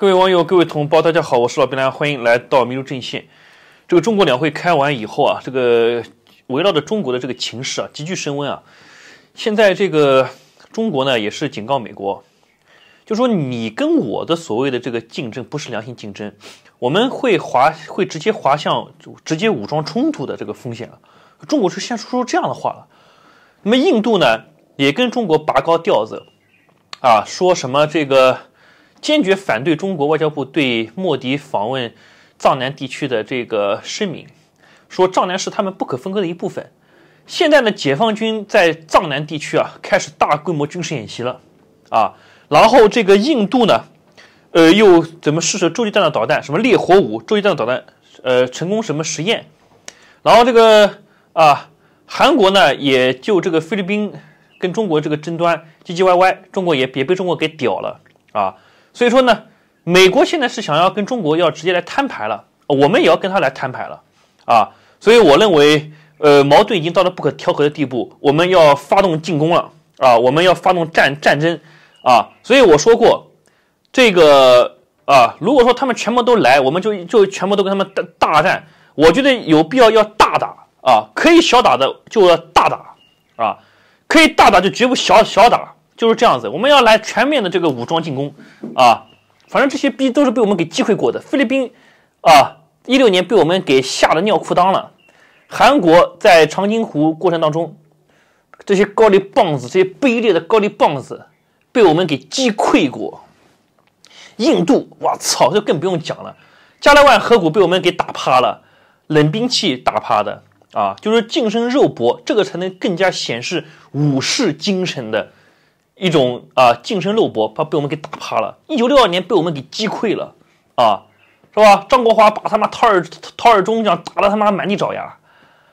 各位网友，各位同胞，大家好，我是老兵，大欢迎来到民族阵线。这个中国两会开完以后啊，这个围绕着中国的这个情势啊，急剧升温啊。现在这个中国呢，也是警告美国，就说你跟我的所谓的这个竞争不是良性竞争，我们会滑，会直接滑向直接武装冲突的这个风险了。中国是先说出这样的话了。那么印度呢，也跟中国拔高调子，啊，说什么这个。坚决反对中国外交部对莫迪访问藏南地区的这个声明，说藏南是他们不可分割的一部分。现在呢，解放军在藏南地区啊开始大规模军事演习了啊，然后这个印度呢，呃，又怎么试试洲际弹道导弹，什么烈火五洲际弹道导弹，呃，成功什么实验。然后这个啊，韩国呢，也就这个菲律宾跟中国这个争端唧唧歪歪，中国也别被中国给屌了啊。所以说呢，美国现在是想要跟中国要直接来摊牌了，我们也要跟他来摊牌了，啊，所以我认为，呃，矛盾已经到了不可调和的地步，我们要发动进攻了，啊，我们要发动战战争，啊，所以我说过，这个啊，如果说他们全部都来，我们就就全部都跟他们大大战，我觉得有必要要大打啊，可以小打的就要大打，啊，可以大打就绝不小小打。就是这样子，我们要来全面的这个武装进攻啊！反正这些逼都是被我们给击溃过的。菲律宾啊，一六年被我们给吓得尿裤裆了。韩国在长津湖过程当中，这些高丽棒子，这些卑劣的高丽棒子，被我们给击溃过。印度，我操，就更不用讲了。加勒万河谷被我们给打趴了，冷兵器打趴的啊！就是近身肉搏，这个才能更加显示武士精神的。一种啊，近身肉搏，把被我们给打趴了。一九六二年被我们给击溃了，啊，是吧？张国华把他妈陶耳陶耳中将打得他妈满地找牙，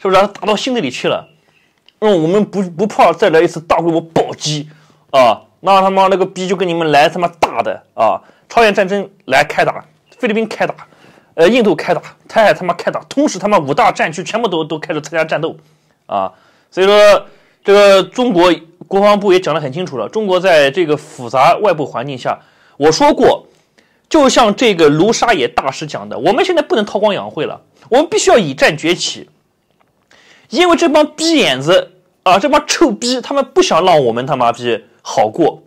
是不是？打到心里去了。嗯、我们不不怕再来一次大规模暴击啊？那他妈那个逼就跟你们来他妈大的啊！朝鲜战争来开打，菲律宾开打，呃，印度开打，太他妈开打。同时他妈五大战区全部都都开始参加战斗啊！所以说。这个中国国防部也讲得很清楚了。中国在这个复杂外部环境下，我说过，就像这个卢沙野大师讲的，我们现在不能韬光养晦了，我们必须要以战崛起。因为这帮逼眼子啊，这帮臭逼，他们不想让我们他妈逼好过，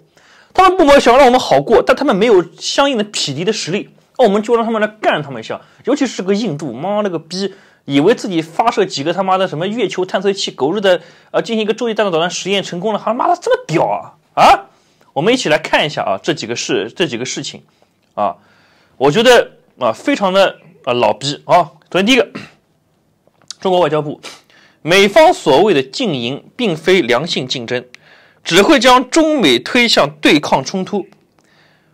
他们不么想让我们好过，但他们没有相应的匹敌的实力，那我们就让他们来干他们一下，尤其是个印度，妈了个逼！以为自己发射几个他妈的什么月球探测器，狗日的，呃，进行一个洲际弹道导弹实验成功了，还他妈的这么屌啊啊！我们一起来看一下啊，这几个事，这几个事情啊，我觉得啊，非常的啊老逼啊。首先第一个，中国外交部，美方所谓的“禁音”并非良性竞争，只会将中美推向对抗冲突。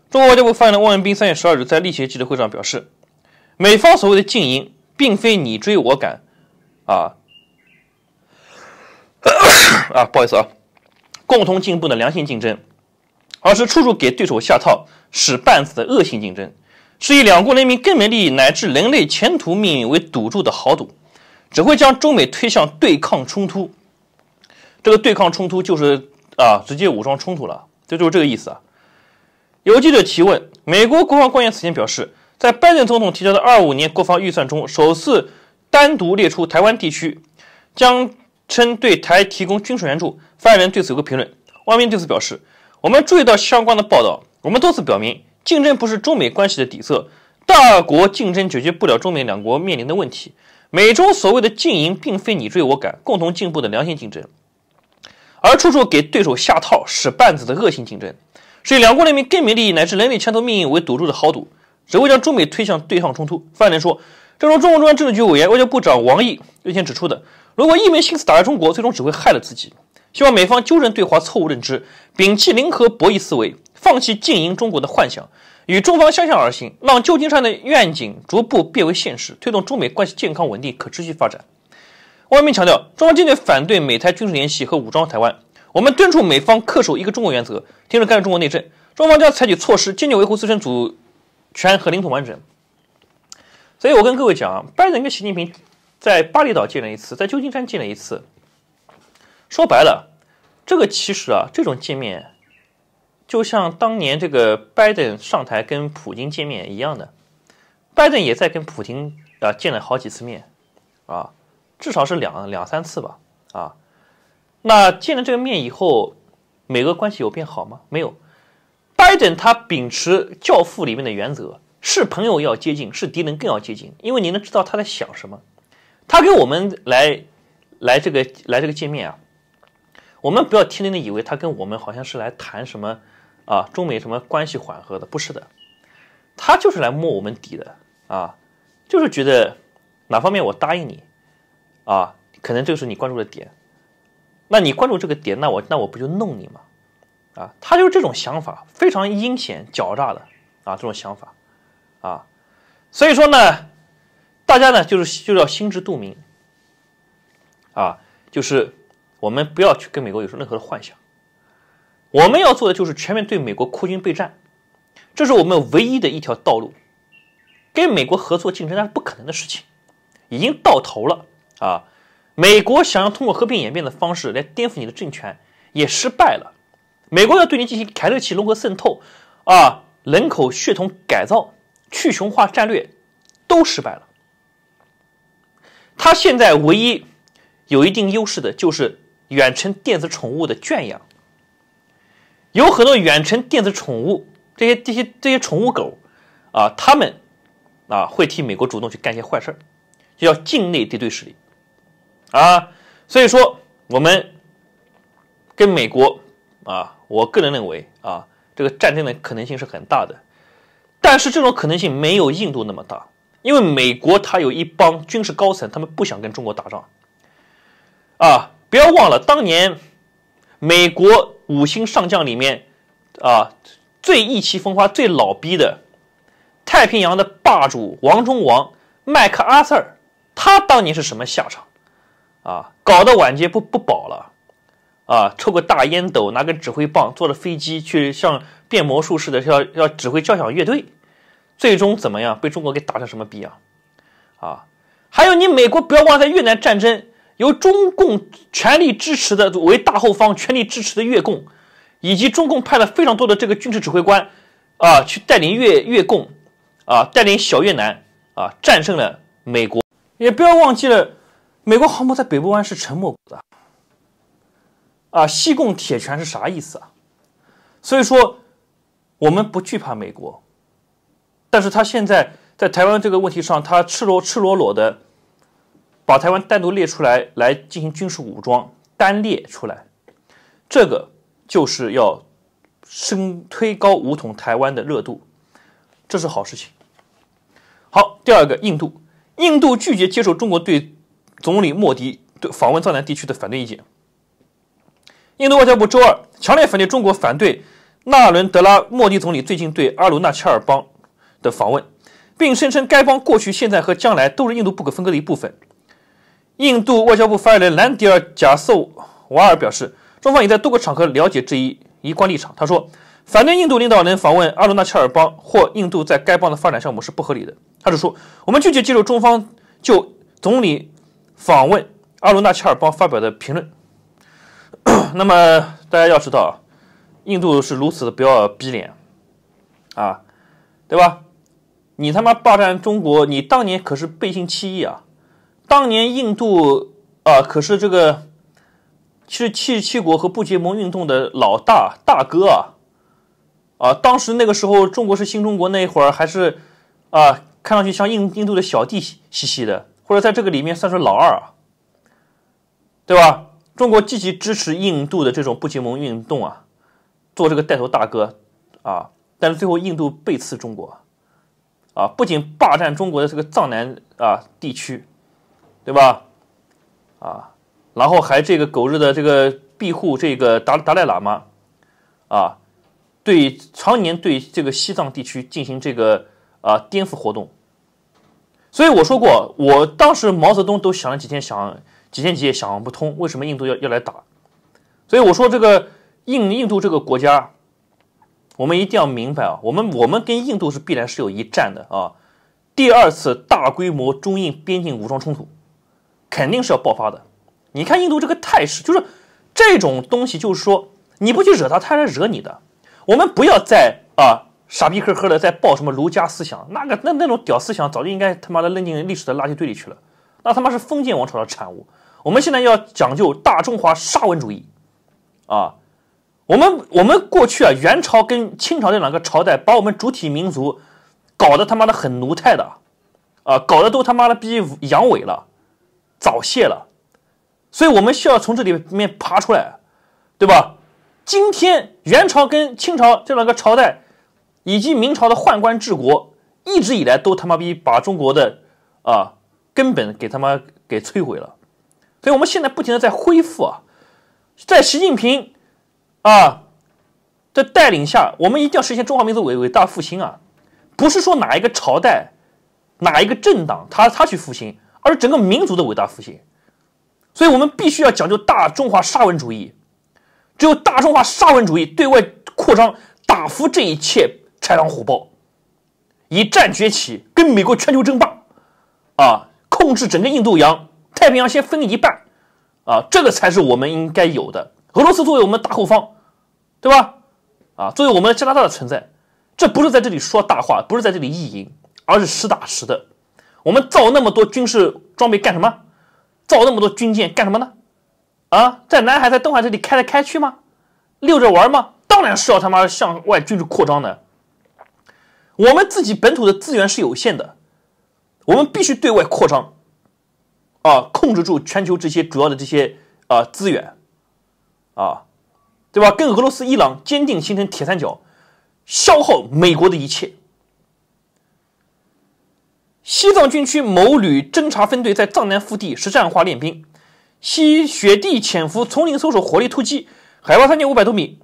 中国外交部发言人汪文斌三月十二日在例行记者会上表示，美方所谓的“禁音”。并非你追我赶，啊，啊，不好意思啊，共同进步的良性竞争，而是处处给对手下套、使绊子的恶性竞争，是以两国人民根本利益乃至人类前途命运为赌注的豪赌，只会将中美推向对抗冲突。这个对抗冲突就是啊，直接武装冲突了，这就是这个意思啊。有记者提问，美国国防官员此前表示。在拜登总统提交的二五年国防预算中，首次单独列出台湾地区，将称对台提供军事援助。发言人对此有个评论，汪明对此表示：我们注意到相关的报道，我们多次表明，竞争不是中美关系的底色，大国竞争解决不了中美两国面临的问题。美中所谓的竞赢，并非你追我赶、共同进步的良性竞争，而处处给对手下套、使绊子的恶性竞争，是以两国人民根本利益乃至人类前途命运为赌注的豪赌。只会将中美推向对抗冲突。范言说：“正如中共中央政治局委员、外交部长王毅日前指出的，如果一门心思打压中国，最终只会害了自己。希望美方纠正对华错误认知，摒弃零和博弈思维，放弃经营中国的幻想，与中方相向而行，让旧金山的愿景逐步变为现实，推动中美关系健康、稳定、可持续发展。”汪文斌强调：“中方坚决反对美台军事联系和武装台湾。我们敦促美方恪守一个中国原则，停止干涉中国内政。中方将采取措施，坚决维护自身主。”全和领土完整，所以我跟各位讲，拜登跟习近平在巴厘岛见了一次，在旧金山见了一次。说白了，这个其实啊，这种见面就像当年这个拜登上台跟普京见面一样的，拜登也在跟普京啊见了好几次面啊，至少是两两三次吧啊。那见了这个面以后，美俄关系有变好吗？没有。拜登他秉持教父里面的原则，是朋友要接近，是敌人更要接近，因为你能知道他在想什么。他跟我们来，来这个来这个见面啊，我们不要天真的以为他跟我们好像是来谈什么啊中美什么关系缓和的，不是的，他就是来摸我们底的啊，就是觉得哪方面我答应你啊，可能这个是你关注的点，那你关注这个点，那我那我不就弄你吗？啊，他就是这种想法，非常阴险狡诈的啊，这种想法，啊，所以说呢，大家呢就是就要心知肚明，啊，就是我们不要去跟美国有任何的幻想，我们要做的就是全面对美国扩军备战，这是我们唯一的一条道路，跟美国合作竞争那是不可能的事情，已经到头了啊，美国想要通过和平演变的方式来颠覆你的政权也失败了。美国要对你进行凯特奇融合渗透，啊，人口血统改造、去穷化战略，都失败了。他现在唯一有一定优势的就是远程电子宠物的圈养。有很多远程电子宠物，这些这些这些宠物狗，啊，他们啊会替美国主动去干些坏事儿，叫境内敌对势力，啊，所以说我们跟美国。啊，我个人认为啊，这个战争的可能性是很大的，但是这种可能性没有印度那么大，因为美国它有一帮军事高层，他们不想跟中国打仗。啊，不要忘了当年美国五星上将里面，啊，最意气风发、最老逼的太平洋的霸主王中王麦克阿瑟，他当年是什么下场？啊，搞得晚节不不保了。啊，抽个大烟斗，拿个指挥棒，坐着飞机去，像变魔术似的，要要指挥交响乐队，最终怎么样？被中国给打成什么逼样？啊，还有你美国不要忘，在越南战争由中共全力支持的为大后方全力支持的越共，以及中共派了非常多的这个军事指挥官啊，去带领越越共啊，带领小越南啊，战胜了美国。也不要忘记了，美国航母在北部湾是沉没的。啊，西贡铁拳是啥意思啊？所以说，我们不惧怕美国，但是他现在在台湾这个问题上，他赤裸赤裸裸的把台湾单独列出来来进行军事武装单列出来，这个就是要升推高武统台湾的热度，这是好事情。好，第二个，印度，印度拒绝接受中国对总理莫迪对访问藏南地区的反对意见。印度外交部周二强烈反对中国反对纳伦德拉·莫迪总理最近对阿鲁纳切尔邦的访问，并声称该邦过去、现在和将来都是印度不可分割的一部分。印度外交部发言人兰迪尔·贾瑟瓦尔表示，中方已在多个场合了解这一一贯立场。他说：“反对印度领导人访问阿鲁纳切尔邦或印度在该邦的发展项目是不合理的。”他指出：“我们拒绝接受中方就总理访问阿鲁纳切尔邦发表的评论。”那么大家要知道，印度是如此的不要逼脸，啊，对吧？你他妈霸占中国，你当年可是背信弃义啊！当年印度啊，可是这个是七十七国和不结盟运动的老大大哥啊！啊，当时那个时候，中国是新中国那一会儿，还是啊，看上去像印印度的小弟兮兮的，或者在这个里面算是老二啊，对吧？中国积极支持印度的这种不结盟运动啊，做这个带头大哥啊，但是最后印度背刺中国，啊，不仅霸占中国的这个藏南啊地区，对吧？啊，然后还这个狗日的这个庇护这个达达赖喇嘛，啊，对常年对这个西藏地区进行这个啊颠覆活动，所以我说过，我当时毛泽东都想了几天想。几天几夜想不通，为什么印度要要来打？所以我说这个印印度这个国家，我们一定要明白啊，我们我们跟印度是必然是有一战的啊。第二次大规模中印边境武装冲突，肯定是要爆发的。你看印度这个态势，就是这种东西，就是说你不去惹他，他来惹你的。我们不要再啊傻逼呵呵的在抱什么儒家思想，那个那那种屌思想早就应该他妈的扔进历史的垃圾堆里去了，那他妈是封建王朝的产物。我们现在要讲究大中华沙文主义，啊，我们我们过去啊，元朝跟清朝这两个朝代，把我们主体民族搞得他妈的很奴态的，啊，搞得都他妈的逼阳痿了，早泄了，所以我们需要从这里面爬出来，对吧？今天元朝跟清朝这两个朝代，以及明朝的宦官治国，一直以来都他妈逼把中国的啊根本给他妈给摧毁了。所以，我们现在不停的在恢复啊，在习近平，啊的带领下，我们一定要实现中华民族伟伟大复兴啊！不是说哪一个朝代、哪一个政党，他他去复兴，而是整个民族的伟大复兴。所以，我们必须要讲究大中华沙文主义，只有大中华沙文主义对外扩张，打服这一切豺狼虎豹，一战崛起，跟美国全球争霸，啊，控制整个印度洋。太平洋先分你一半，啊，这个才是我们应该有的。俄罗斯作为我们大后方，对吧？啊，作为我们加拿大的存在，这不是在这里说大话，不是在这里意淫，而是实打实的。我们造那么多军事装备干什么？造那么多军舰干什么呢？啊，在南海、在东海这里开来开去吗？溜着玩吗？当然是要他妈向外军事扩张的。我们自己本土的资源是有限的，我们必须对外扩张。啊，控制住全球这些主要的这些啊资源，啊，对吧？跟俄罗斯、伊朗坚定形成铁三角，消耗美国的一切。西藏军区某旅侦察分队在藏南腹地实战化练兵，西雪地潜伏、丛林搜索、火力突击，海拔三千五百多米，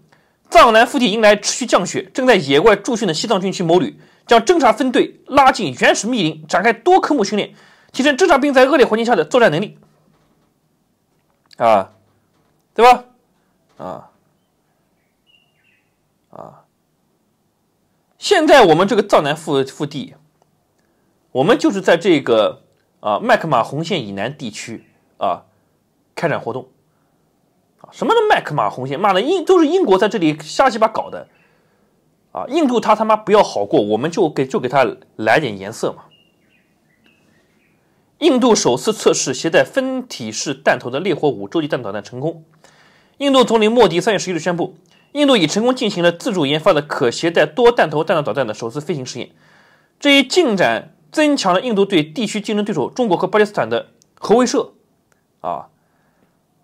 藏南腹地迎来持续降雪，正在野外驻训的西藏军区某旅将侦察分队拉进原始密林，展开多科目训练。提升侦察兵在恶劣环境下的作战能力，啊，对吧？啊，啊，现在我们这个藏南腹腹地，我们就是在这个啊麦克马红线以南地区啊开展活动，啊，什么的麦克马红线，妈的英都是英国在这里瞎鸡巴搞的，啊，印度他他妈不要好过，我们就给就给他来点颜色嘛。印度首次测试携带分体式弹头的烈火五洲际弹道导弹成功。印度总理莫迪三月十一日宣布，印度已成功进行了自主研发的可携带多弹头弹道导弹的首次飞行试验。这一进展增强了印度对地区竞争对手中国和巴基斯坦的核威慑。啊，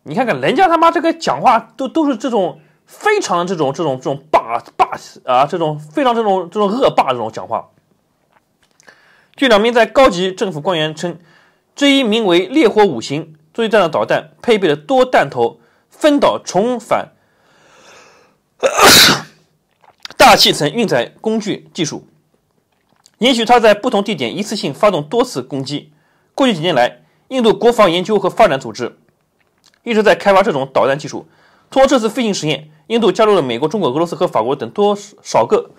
你看看人家他妈这个讲话都都是这种非常这种这种这种霸霸啊，这种非常这种这种恶霸这种讲话。据两名在高级政府官员称。这一名为“烈火五型”作战的导弹配备了多弹头分导重返 大气层运载工具技术，允许它在不同地点一次性发动多次攻击。过去几年来，印度国防研究和发展组织一直在开发这种导弹技术。通过这次飞行实验，印度加入了美国、中国、俄罗斯和法国等多少个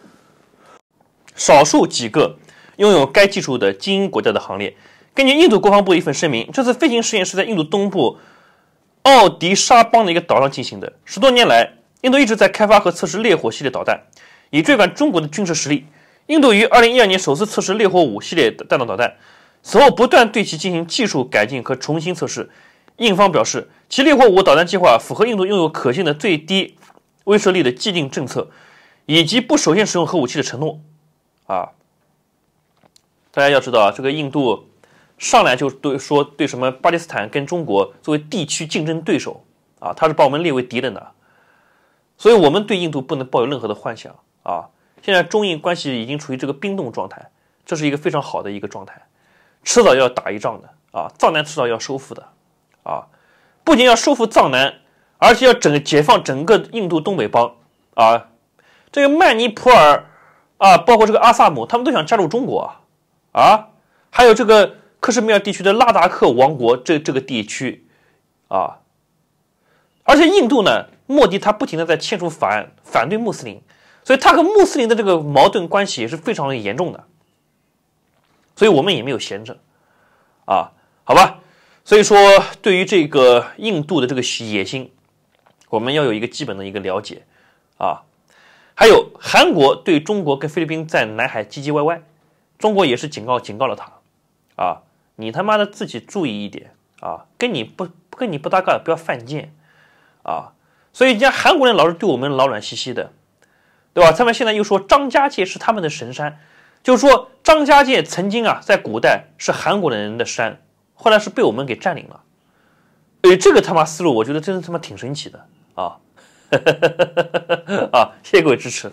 少数几个拥有该技术的精英国家的行列。根据印度国防部一份声明，这次飞行试验是在印度东部奥迪沙邦的一个岛上进行的。十多年来，印度一直在开发和测试“烈火”系列导弹，以追赶中国的军事实力。印度于2012年首次测试“烈火五”系列弹道导弹，此后不断对其进行技术改进和重新测试。印方表示，其“烈火五”导弹计划符合印度拥有可信的最低威慑力的既定政策，以及不首先使用核武器的承诺。啊，大家要知道啊，这个印度。上来就对说对什么巴基斯坦跟中国作为地区竞争对手啊，他是把我们列为敌人的，所以我们对印度不能抱有任何的幻想啊。现在中印关系已经处于这个冰冻状态，这是一个非常好的一个状态，迟早要打一仗的啊，藏南迟早要收复的啊，不仅要收复藏南，而且要整解放整个印度东北邦啊，这个曼尼普尔啊，包括这个阿萨姆，他们都想加入中国啊，啊还有这个。克什米尔地区的拉达克王国，这这个地区，啊，而且印度呢，莫迪他不停的在签署法案反对穆斯林，所以他和穆斯林的这个矛盾关系也是非常严重的，所以我们也没有闲着，啊，好吧，所以说对于这个印度的这个野心，我们要有一个基本的一个了解，啊，还有韩国对中国跟菲律宾在南海唧唧歪歪，中国也是警告警告了他，啊。你他妈的自己注意一点啊，跟你不跟你不搭嘎，不要犯贱，啊！所以人家韩国人老是对我们老软兮兮的，对吧？他们现在又说张家界是他们的神山，就是说张家界曾经啊在古代是韩国人的山，后来是被我们给占领了。哎，这个他妈思路，我觉得真的他妈挺神奇的啊！啊，谢谢各位支持。